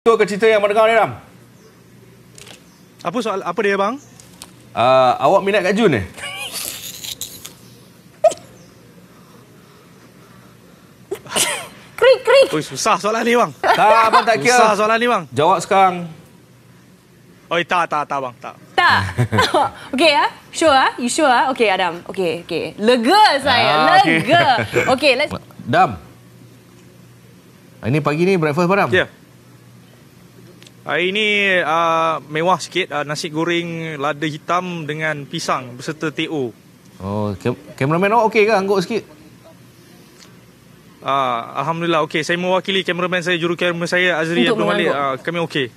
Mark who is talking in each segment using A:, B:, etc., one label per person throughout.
A: Itu ke cerita yang mendengar ni Ram?
B: Apa soal apa dia bang?
A: Uh, awak minat Kak Jun eh? krik krik. Oi susah soalan ni bang. Tak abang tak kira. Susah soalan
B: ni bang. Jawab sekarang. Oi tak tak tak bang tak.
A: Tak. okay ya? Sure ah? You sure ah? Okay Adam. Okay okay. Lega saya. Ah, Lega. Okay. okay let's. Dam. Ini pagi ni breakfast barang? Ya. Yeah.
B: Hari ini uh, mewah sikit uh, nasi goreng lada hitam dengan pisang berserta TO.
A: Oh, kam- kameraman awak okey ke angguk sikit?
B: Uh, alhamdulillah okey. Saya mewakili kameraman saya juru kamera saya Azri Abdul Malik. Uh, kami okey.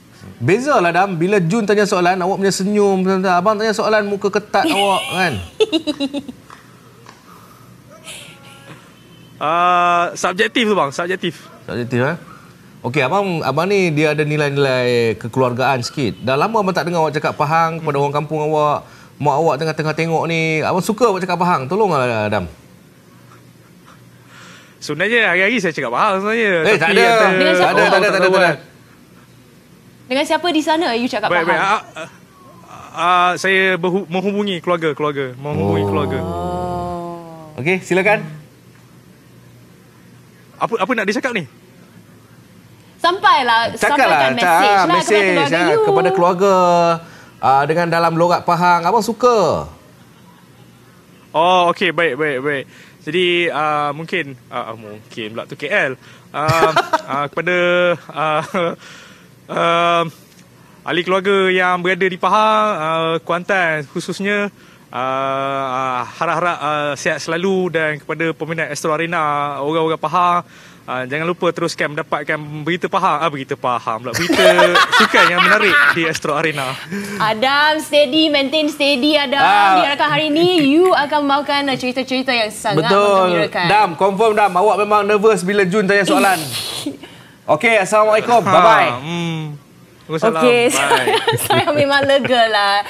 A: lah Adam bila Jun tanya soalan awak punya senyum abang tanya soalan muka ketat awak kan. Uh, subjektif tu bang, subjektif. Subjektif eh? Okey, abang abang ni dia ada nilai-nilai kekeluargaan sikit. Dah lama abang tak dengar awak cakap Pahang kepada hmm. orang kampung awak. Mak awak tengah-tengah tengok ni. Abang suka awak cakap Pahang. Tolonglah Adam.
B: Sebenarnya hari-hari saya cakap Pahang sebenarnya. Eh, Tapi tak ada. Tak ada, tak ada, tak ada. Dengan siapa di sana you cakap baik, Pahang? Baik, baik. Uh, uh, ah, ah, saya berhu- menghubungi keluarga-keluarga. Menghubungi oh. keluarga. Okey, silakan. Apa apa nak dicakap ni? sampailah sampaikan mesej lah kepada keluarga ya,
A: kepada keluarga uh, dengan dalam logat Pahang abang suka
B: oh okey baik baik baik jadi uh, mungkin uh, mungkin pula tu KL uh, uh, kepada uh, uh, ahli keluarga yang berada di Pahang uh, Kuantan khususnya Ah, ah, harap-harap uh, sihat selalu dan kepada peminat Astro Arena, orang-orang Pahang, uh, jangan lupa teruskan mendapatkan berita Pahang, ah, berita Pahang pula, berita sukan yang menarik di Astro Arena.
A: Adam, steady, maintain steady Adam. Uh, Diharapkan hari ini, you akan membawakan cerita-cerita yang sangat betul. mengembirakan. Dam, confirm Dam, awak memang nervous bila Jun tanya soalan. Okay, Assalamualaikum. Bye-bye. Ha, hmm. Okay,
B: saya memang lega lah.